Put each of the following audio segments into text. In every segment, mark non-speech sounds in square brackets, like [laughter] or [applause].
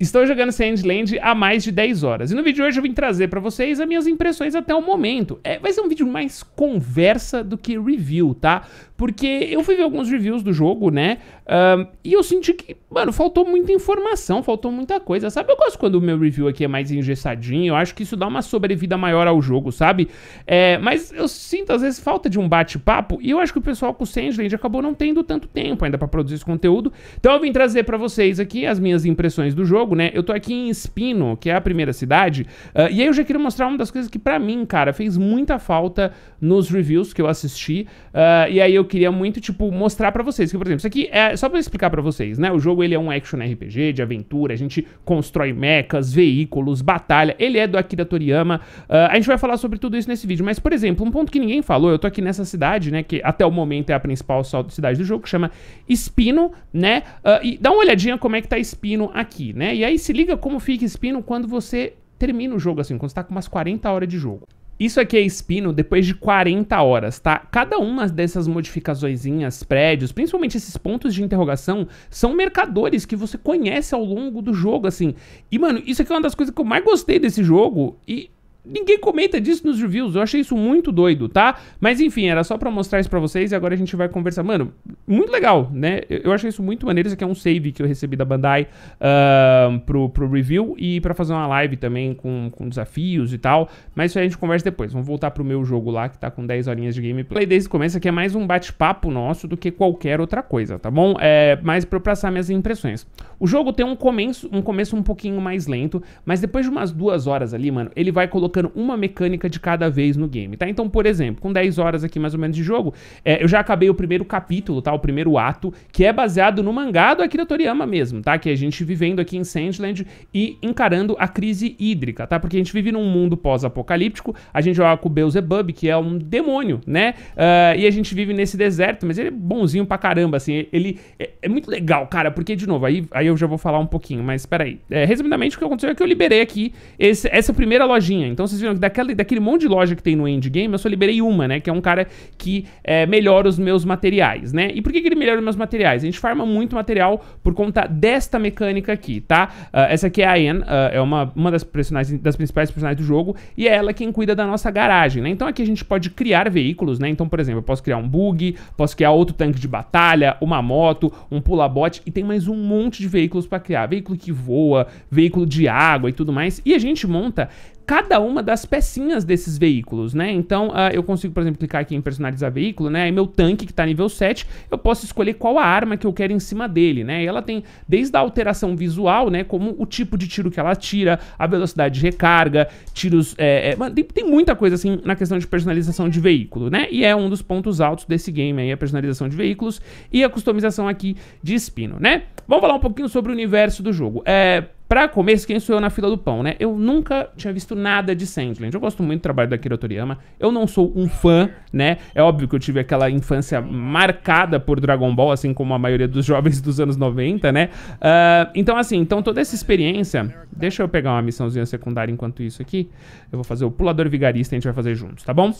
Estou jogando Sandland há mais de 10 horas. E no vídeo de hoje eu vim trazer para vocês as minhas impressões até o momento. É, vai ser um vídeo mais conversa do que review, tá? Porque eu fui ver alguns reviews do jogo, né? Uh, e eu senti que, mano, faltou muita informação, faltou muita coisa, sabe? Eu gosto quando o meu review aqui é mais engessadinho, eu acho que isso dá uma sobrevida maior ao jogo, sabe? É, mas eu sinto, às vezes, falta de um bate-papo, e eu acho que o pessoal com o Sandland acabou não tendo tanto tempo ainda para produzir esse conteúdo. Então eu vim trazer para vocês aqui as minhas impressões do jogo, né? Eu tô aqui em Espino, que é a primeira cidade, uh, e aí eu já queria mostrar uma das coisas que, para mim, cara, fez muita falta nos reviews que eu assisti, uh, e aí eu queria muito, tipo, mostrar para vocês. Que, por exemplo, isso aqui é só para explicar para vocês, né? O jogo, ele é um action RPG de aventura, a gente constrói mechas, veículos, batalha. Ele é do Akira Toriyama. Uh, a gente vai falar sobre tudo isso nesse vídeo. Mas, por exemplo, um ponto que ninguém falou, eu tô aqui nessa cidade, né? Que até o momento é a principal cidade do jogo, que chama Espino, né? Uh, e dá uma olhadinha como é que tá Espino aqui, né? E aí se liga como fica Espino quando você termina o jogo assim, quando você tá com umas 40 horas de jogo. Isso aqui é espino depois de 40 horas, tá? Cada uma dessas modificações, prédios, principalmente esses pontos de interrogação, são mercadores que você conhece ao longo do jogo, assim. E, mano, isso aqui é uma das coisas que eu mais gostei desse jogo e ninguém comenta disso nos reviews. Eu achei isso muito doido, tá? Mas enfim, era só pra mostrar isso pra vocês e agora a gente vai conversar. Mano, muito legal, né? Eu achei isso muito maneiro. Isso aqui é um save que eu recebi da Bandai uh, pro, pro review e pra fazer uma live também com, com desafios e tal. Mas isso aí a gente conversa depois. Vamos voltar pro meu jogo lá, que tá com 10 horinhas de gameplay. Desde o começo aqui é mais um bate-papo nosso do que qualquer outra coisa, tá bom? É mais pra eu passar minhas impressões. O jogo tem um começo um, começo um pouquinho mais lento, mas depois de umas duas horas ali, mano, ele vai colocando colocando uma mecânica de cada vez no game, tá? Então, por exemplo, com 10 horas aqui mais ou menos de jogo, é, eu já acabei o primeiro capítulo, tá? O primeiro ato, que é baseado no mangá do Akira Toriyama mesmo, tá? Que é a gente vivendo aqui em Sandland e encarando a crise hídrica, tá? Porque a gente vive num mundo pós-apocalíptico, a gente joga com o Beelzebub, que é um demônio, né? Uh, e a gente vive nesse deserto, mas ele é bonzinho pra caramba, assim, ele é, é muito legal, cara, porque, de novo, aí, aí eu já vou falar um pouquinho, mas peraí. É, resumidamente, o que aconteceu é que eu liberei aqui esse, essa primeira lojinha, então vocês viram que daquele, daquele monte de loja que tem no endgame, eu só liberei uma, né? Que é um cara que é, melhora os meus materiais, né? E por que, que ele melhora os meus materiais? A gente farma muito material por conta desta mecânica aqui, tá? Uh, essa aqui é a Anne, uh, ah, é uma, uma das, personagens, das principais personagens do jogo, e é ela quem cuida da nossa garagem, né? Então aqui a gente pode criar veículos, né? Então, por exemplo, eu posso criar um bug, posso criar outro tanque de batalha, uma moto, um pulabot, bote e tem mais um monte de veículos para criar. Veículo que voa, veículo de água e tudo mais. E a gente monta cada uma das pecinhas desses veículos, né? Então, uh, eu consigo, por exemplo, clicar aqui em personalizar veículo, né? Aí meu tanque, que tá nível 7, eu posso escolher qual a arma que eu quero em cima dele, né? E ela tem desde a alteração visual, né? Como o tipo de tiro que ela tira, a velocidade de recarga, tiros... É, é, tem, tem, muita coisa, assim, na questão de personalização de veículo, né? E é um dos pontos altos desse game aí, a personalização de veículos e a customização aqui de espino, né? Vamos falar um pouquinho sobre o universo do jogo. É Pra começo, quem sou eu na fila do pão, né? Eu nunca tinha visto nada de Sandland. Eu gosto muito do trabalho da Akira Toriyama. Eu não sou um fã, né? É óbvio que eu tive aquela infância marcada por Dragon Ball, assim como a maioria dos [laughs] jovens dos anos 90, né? Uh, então, assim, então toda essa experiência... Deixa eu pegar uma missãozinha secundária enquanto isso aqui. Eu vou fazer o Pulador Vigarista e a gente vai fazer juntos, tá bom?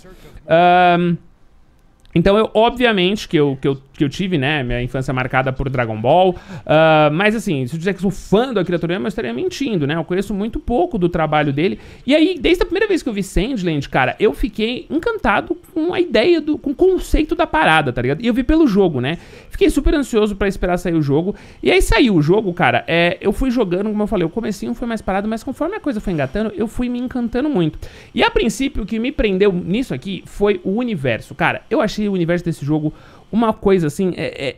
Ah, então, eu, obviamente, que eu, que eu que eu tive, né? Minha infância marcada por Dragon Ball. Uh, mas assim, se eu disser que sou fã do Akira Toriyama, eu estaria mentindo, né? Eu conheço muito pouco do trabalho dele. E aí, desde a primeira vez que eu vi Sandland, cara, eu fiquei encantado com a ideia, do, com o conceito da parada, tá ligado? E eu vi pelo jogo, né? Fiquei super ansioso para esperar sair o jogo. E aí saiu o jogo, cara. É, eu fui jogando, como eu falei, o comecinho foi mais parado, mas conforme a coisa foi engatando, eu fui me encantando muito. E a princípio, o que me prendeu nisso aqui foi o universo. Cara, eu achei o universo desse jogo uma coisa assim, é, é,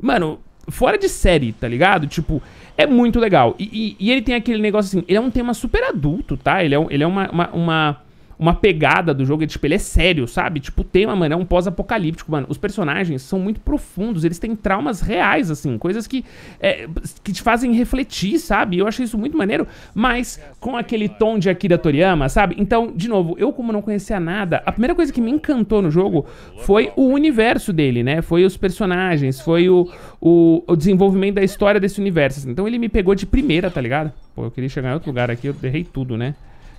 Mano, fora de série, tá ligado? Tipo, é muito legal. E, e, e, ele tem aquele negócio assim, ele é um tema super adulto, tá? Ele é, ele é uma, uma, uma uma pegada do jogo, ele, tipo, ele é sério, sabe? Tipo, o tema, mano, é um pós-apocalíptico, mano. Os personagens são muito profundos, eles têm traumas reais, assim, coisas que, é, que te fazem refletir, sabe? Eu achei isso muito maneiro, mas com aquele tom de Akira Toriyama, sabe? Então, de novo, eu como não conhecia nada, a primeira coisa que me encantou no jogo foi o universo dele, né? Foi os personagens, foi o, o, o desenvolvimento da história desse universo. Assim. Então ele me pegou de primeira, tá ligado? Pô, eu queria chegar em outro lugar aqui, eu derrei tudo, né?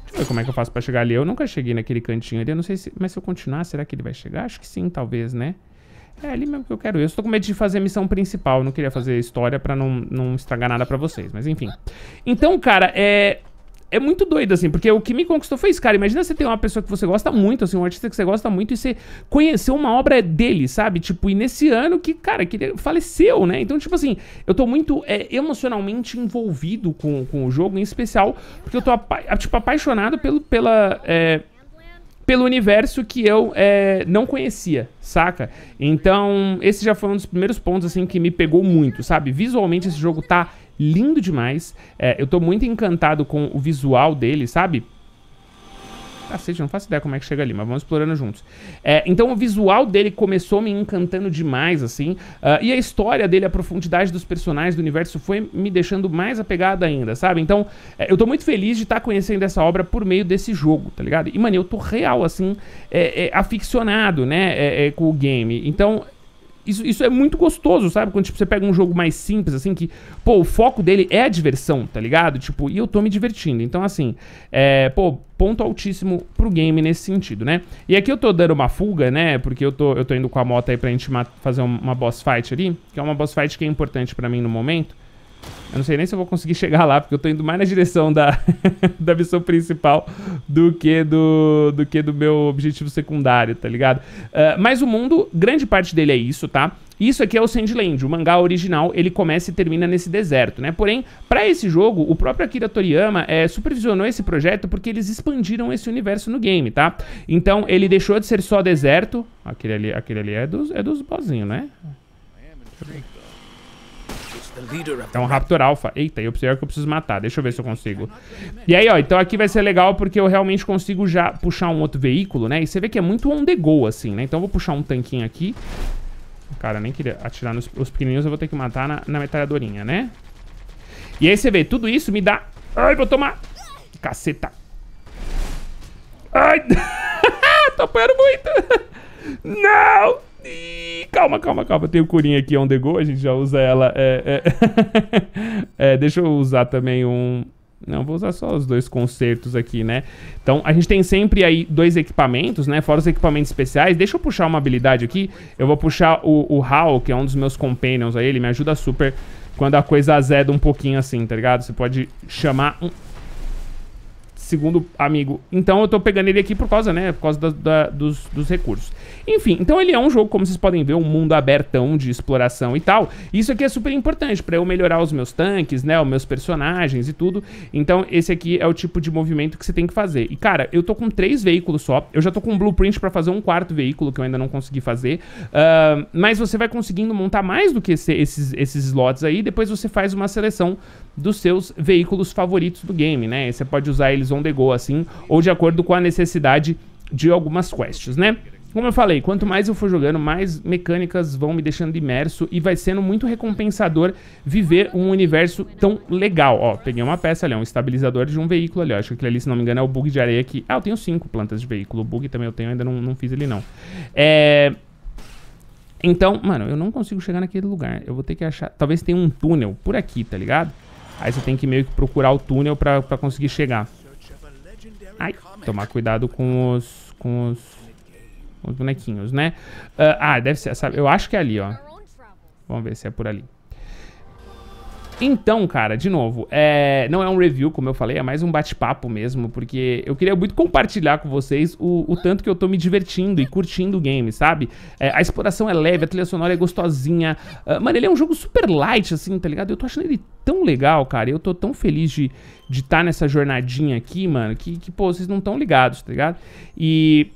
Deixa eu ver como é que eu faço pra chegar ali. Eu nunca cheguei naquele cantinho ali. Eu não sei se... Mas se eu continuar, será que ele vai chegar? Acho que sim, talvez, né? É ali mesmo que eu quero. Eu estou com medo de fazer a missão principal. Eu não queria fazer história pra não, não estragar nada pra vocês. Mas enfim. Então, cara, é é muito doido, assim, porque o que me conquistou foi isso, cara. Imagina você ter uma pessoa que você gosta muito, assim, um artista que você gosta muito, e você conheceu uma obra dele, sabe? Tipo, e nesse ano que, cara, que ele faleceu, né? Então, tipo assim, eu tô muito é, emocionalmente envolvido com, com o jogo, em especial, porque eu tô, apa tipo, apaixonado pelo, pela. É, pelo universo que eu é, não conhecia, saca? Então, esse já foi um dos primeiros pontos, assim, que me pegou muito, sabe? Visualmente, esse jogo tá lindo demais. É, eu tô muito encantado com o visual dele, sabe? Cacete, não faço ideia como é que chega ali, mas vamos explorando juntos. É, então o visual dele começou me encantando demais, assim. Uh, e a história dele, a profundidade dos personagens do universo foi me deixando mais apegado ainda, sabe? Então é, eu tô muito feliz de estar tá conhecendo essa obra por meio desse jogo, tá ligado? E, mano, eu tô real, assim, é, é aficionado, né, é, é, com o game. Então isso, isso é muito gostoso, sabe? Quando tipo, você pega um jogo mais simples, assim, que, pô, o foco dele é a diversão, tá ligado? Tipo, e eu tô me divertindo. Então, assim, é, pô, ponto altíssimo pro game nesse sentido, né? E aqui eu tô dando uma fuga, né? Porque eu tô, eu tô indo com a moto aí pra gente fazer uma boss fight ali, que é uma boss fight que é importante pra mim no momento. Eu não sei nem se eu vou conseguir chegar lá, porque eu tô indo mais na direção da, [laughs] da missão principal do que do, do que do meu objetivo secundário, tá ligado? Uh, mas o mundo, grande parte dele é isso, tá? Isso aqui é o Sandland, o mangá original, ele começa e termina nesse deserto, né? Porém, para esse jogo, o próprio Akira Toriyama é, supervisionou esse projeto porque eles expandiram esse universo no game, tá? Então, ele deixou de ser só deserto... Aquele ali, aquele ali é dos, é dos bozinhos, né? eu então, Raptor Alpha. Eita, eu preciso, é que eu preciso matar. Deixa eu ver se eu consigo. E aí, ó, então aqui vai ser legal porque eu realmente consigo já puxar um outro veículo, né? E você vê que é muito on the go, assim, né? Então eu vou puxar um tanquinho aqui. Cara, nem queria atirar nos os pequenininhos, eu vou ter que matar na, na metralhadorinha, né? E aí você vê, tudo isso me dá... Ai, vou tomar... Caceta. Ai... [laughs] Tô apanhando muito. Não! calma, calma, calma. Tem o curinha aqui on the go, a gente já usa ela. É, é... [laughs] é, deixa eu usar também um. Não, vou usar só os dois concertos aqui, né? Então, a gente tem sempre aí dois equipamentos, né? Fora os equipamentos especiais. Deixa eu puxar uma habilidade aqui. Eu vou puxar o, o Hal, que é um dos meus companions aí. Ele me ajuda super quando a coisa azeda um pouquinho assim, tá ligado? Você pode chamar um segundo amigo. Então eu tô pegando ele aqui por causa, né? Por causa da, da, dos, dos, recursos. Enfim, então ele é um jogo, como vocês podem ver, um mundo abertão de exploração e tal. Isso aqui é super importante para eu melhorar os meus tanques, né? Os meus personagens e tudo. Então esse aqui é o tipo de movimento que você tem que fazer. E cara, eu tô com três veículos só. Eu já tô com um blueprint para fazer um quarto veículo que eu ainda não consegui fazer. Uh, mas você vai conseguindo montar mais do que esse, esses, esses slots aí. Depois você faz uma seleção dos seus veículos favoritos do game, né? você pode usar eles on the go assim, ou de acordo com a necessidade de algumas quests, né? Como eu falei, quanto mais eu for jogando, mais mecânicas vão me deixando imerso e vai sendo muito recompensador viver um universo tão legal. Ó, peguei uma peça ali, um estabilizador de um veículo ali, ó. Acho que aquele ali, se não me engano, é o bug de areia aqui. Ah, eu tenho cinco plantas de veículo. O bug também eu tenho, ainda não, não fiz ele não. É... Então, mano, eu não consigo chegar naquele lugar. Eu vou ter que achar... Talvez tenha um túnel por aqui, tá ligado? Aí você tem que meio que procurar o túnel pra, pra conseguir chegar. Ai, tomar cuidado com os... Com os... Com os bonequinhos, né? Uh, ah, deve ser... sabe? eu acho que é ali, ó. Vamos ver se é por ali. Então, cara, de novo, é... não é um review, como eu falei, é mais um bate-papo mesmo, porque eu queria muito compartilhar com vocês o, o, tanto que eu tô me divertindo e curtindo o game, sabe? É, a exploração é leve, a trilha sonora é gostosinha. Uh, mano, ele é um jogo super light, assim, tá ligado? Eu tô achando ele tão legal, cara. Eu tô tão feliz de estar tá nessa jornadinha aqui, mano, que, que pô, vocês não estão ligados, tá ligado? E.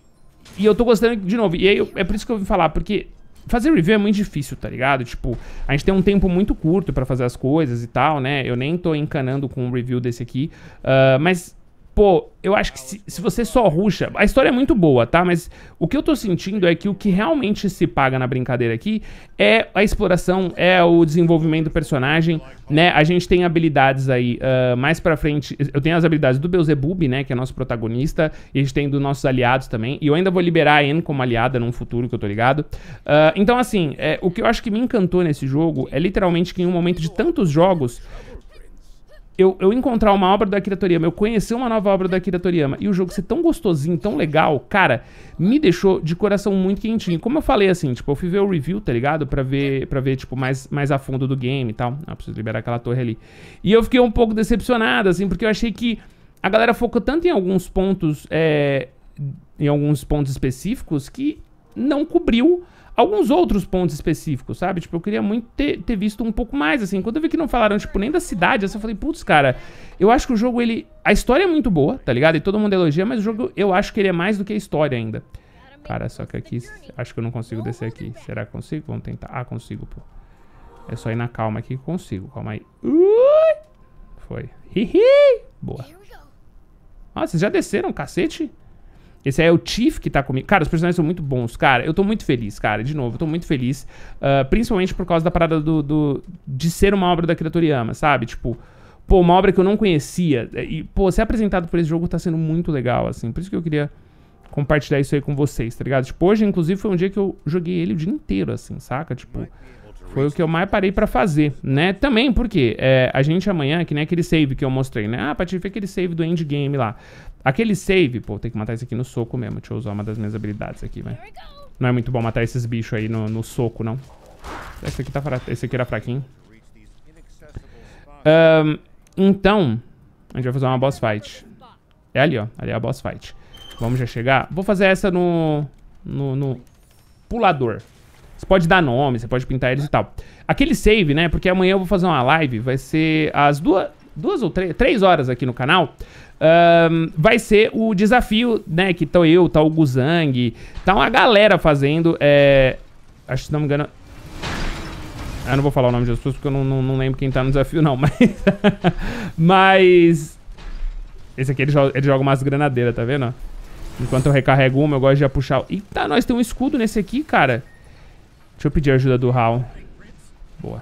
E eu tô gostando, de novo, e aí eu, é por isso que eu vim falar, porque fazer review é muito difícil, tá ligado? Tipo, a gente tem um tempo muito curto para fazer as coisas e tal, né? Eu nem tô encanando com um review desse aqui. Uh, mas pô, eu acho que se, se, você só ruxa. A história é muito boa, tá? Mas o que eu tô sentindo é que o que realmente se paga na brincadeira aqui é a exploração, é o desenvolvimento do personagem, né? A gente tem habilidades aí uh, mais pra frente. Eu tenho as habilidades do Beelzebub, né? Que é nosso protagonista. E a gente tem dos nossos aliados também. E eu ainda vou liberar a Anne como aliada num futuro que eu tô ligado. Uh, então, assim, é, o que eu acho que me encantou nesse jogo é literalmente que em um momento de tantos jogos eu, eu encontrar uma obra da Akira Toriyama, eu conhecer uma nova obra da Akira Toriyama e o jogo ser tão gostosinho, tão legal, cara, me deixou de coração muito quentinho. Como eu falei assim, tipo, eu fui ver o review, tá ligado? Pra ver, pra ver tipo, mais, mais a fundo do game e tal. Ah, preciso liberar aquela torre ali. E eu fiquei um pouco decepcionado, assim, porque eu achei que a galera focou tanto em alguns pontos, é, em alguns pontos específicos que não cobriu alguns outros pontos específicos, sabe? Tipo, eu queria muito ter, ter, visto um pouco mais, assim. Quando eu vi que não falaram, tipo, nem da cidade, assim, eu falei, putz, cara, eu acho que o jogo, ele... A história é muito boa, tá ligado? E todo mundo elogia, mas o jogo, eu acho que ele é mais do que a história ainda. Cara, só que aqui, acho que eu não consigo descer aqui. Será que consigo? Vamos tentar. Ah, consigo, pô. É só ir na calma aqui que consigo. Calma aí. Ui! Foi. Hihi! Boa. Ah, vocês já desceram, cacete? Esse é o Chief que tá comigo. Cara, os personagens são muito bons, cara. Eu tô muito feliz, cara. De novo, eu tô muito feliz. Uh, principalmente por causa da parada do, do, de ser uma obra da Akira sabe? Tipo, pô, uma obra que eu não conhecia. É, e, pô, ser apresentado por esse jogo tá sendo muito legal, assim. Por isso que eu queria compartilhar isso aí com vocês, tá ligado? Tipo, hoje, inclusive, foi um dia que eu joguei ele o dia inteiro, assim, saca? Tipo, foi o que eu mais parei para fazer, né? Também, porque é, a gente amanhã, que nem aquele save que eu mostrei, né? Ah, Paty, foi aquele save do endgame lá. Aquele save, pô, tem que matar isso aqui no soco mesmo. Deixa eu usar uma das minhas habilidades aqui, velho. Não é muito bom matar esses bichos aí no, no soco, não. Esse aqui, tá fra... Esse aqui era fraquinho. Um, então, a gente vai fazer uma boss fight. É ali, ó. Ali é a boss fight. Vamos já chegar. Vou fazer essa no... No... no pulador. Você pode dar nome, você pode pintar eles e tal. Aquele save, né? Porque amanhã eu vou fazer uma live. Vai ser às duas, duas ou três, três horas aqui no canal um, vai ser o desafio, né? Que tô eu, tá o Guzang, tá uma galera fazendo. É, acho que se não me engano. Eu não vou falar o nome das pessoas porque eu não, não, não lembro quem tá no desafio, não. [laughs] Mas. mas. Esse aqui ele joga, ele joga umas granadeiras, tá vendo? Enquanto eu recarrego uma, eu gosto de já puxar. Eita, nós tem um escudo nesse aqui, cara. Deixa eu pedir a ajuda do Hal. Boa. Vou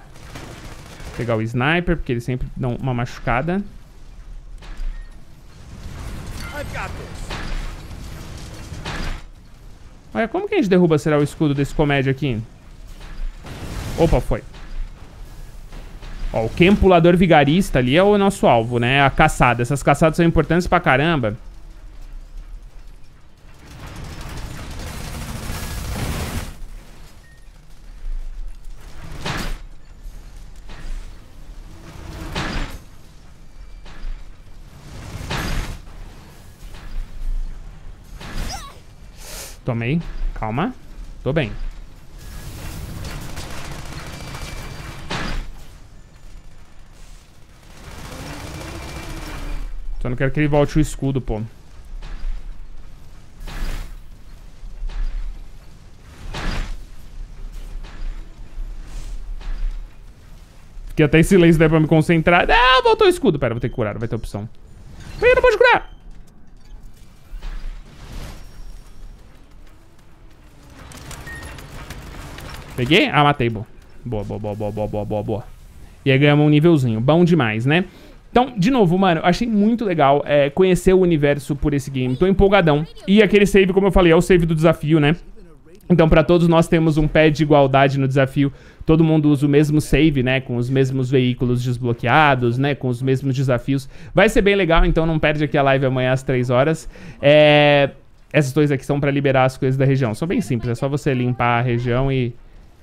pegar o sniper, porque ele sempre dá uma machucada. Olha, como que a gente derruba, será, o escudo desse comédia aqui? Opa, foi. Ó, o Kempulador Vigarista ali é o nosso alvo, né? A caçada. Essas caçadas são importantes pra caramba. Tomei. Calma. Tô bem. Só não quero que ele volte o escudo, pô. Fiquei até em silêncio daí né, pra me concentrar. Ah, voltou o escudo. Pera, vou ter que curar. Vai ter opção. Vem, não pode curar. Peguei? Ah, matei. Boa, boa, boa, boa, boa, boa, boa, boa. E aí ganhamos um nívelzinho. Bom demais, né? Então, de novo, mano, achei muito legal é, conhecer o universo por esse game. Tô empolgadão. E aquele save, como eu falei, é o save do desafio, né? Então, pra todos nós temos um pé de igualdade no desafio. Todo mundo usa o mesmo save, né? Com os mesmos veículos desbloqueados, né? Com os mesmos desafios. Vai ser bem legal, então não perde aqui a live amanhã às 3 horas. É... Essas duas aqui são pra liberar as coisas da região. São bem simples, é só você limpar a região e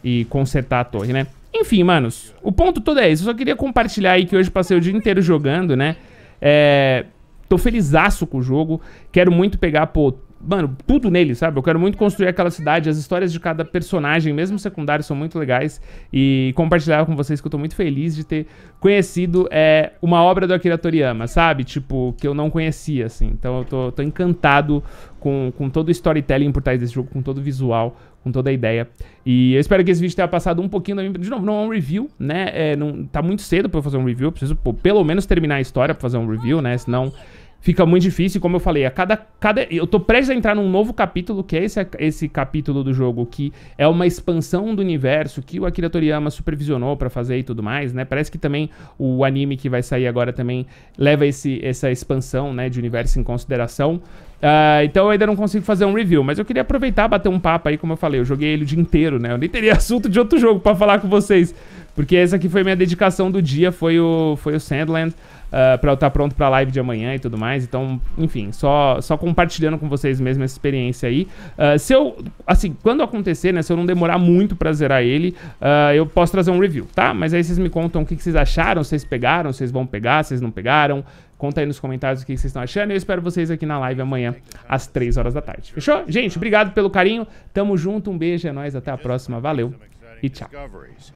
e consertar a torre, né? Enfim, manos, o ponto todo é isso. Eu só queria compartilhar aí que hoje passei o dia inteiro jogando, né? É... Tô felizaço com o jogo. Quero muito pegar, pô, mano, tudo nele, sabe? Eu quero muito construir aquela cidade, as histórias de cada personagem, mesmo secundário, são muito legais. E compartilhar com vocês que eu tô muito feliz de ter conhecido é, uma obra do Akira Toriyama, sabe? Tipo, que eu não conhecia, assim. Então eu tô, tô encantado com, com todo o storytelling por trás desse jogo, com todo o visual, com toda a ideia. E eu espero que esse vídeo tenha passado um pouquinho da minha... De novo, não é um review, né? É, não... Tá muito cedo pra eu fazer um review. Eu preciso pô, pelo menos terminar a história pra fazer um review, né? Senão fica muito difícil. Como eu falei, a cada, cada... Eu tô prestes a entrar num novo capítulo, que é esse, esse capítulo do jogo, que é uma expansão do universo que o Akira Toriyama supervisionou pra fazer e tudo mais, né? Parece que também o anime que vai sair agora também leva esse, essa expansão, né, de universo em consideração. Uh, então eu ainda não consigo fazer um review, mas eu queria aproveitar, bater um papo aí, como eu falei, eu joguei ele o dia inteiro, né? Eu nem teria [laughs] assunto de outro jogo para falar com vocês, porque essa aqui foi minha dedicação do dia, foi o, foi o Sandland, uh, pra eu estar tá pronto pra live de amanhã e tudo mais, então, enfim, só, só compartilhando com vocês mesmo essa experiência aí. Uh, se eu, assim, quando acontecer, né, se eu não demorar muito pra zerar ele, uh, eu posso trazer um review, tá? Mas aí vocês me contam o que, que vocês acharam, vocês pegaram, vocês vão pegar, vocês não pegaram, Conta aí nos comentários o que vocês estão achando. Eu espero vocês aqui na live amanhã, às 3 horas da tarde. Fechou? Gente, obrigado pelo carinho. Tamo junto, um beijo, é nóis, até a próxima. Valeu e tchau.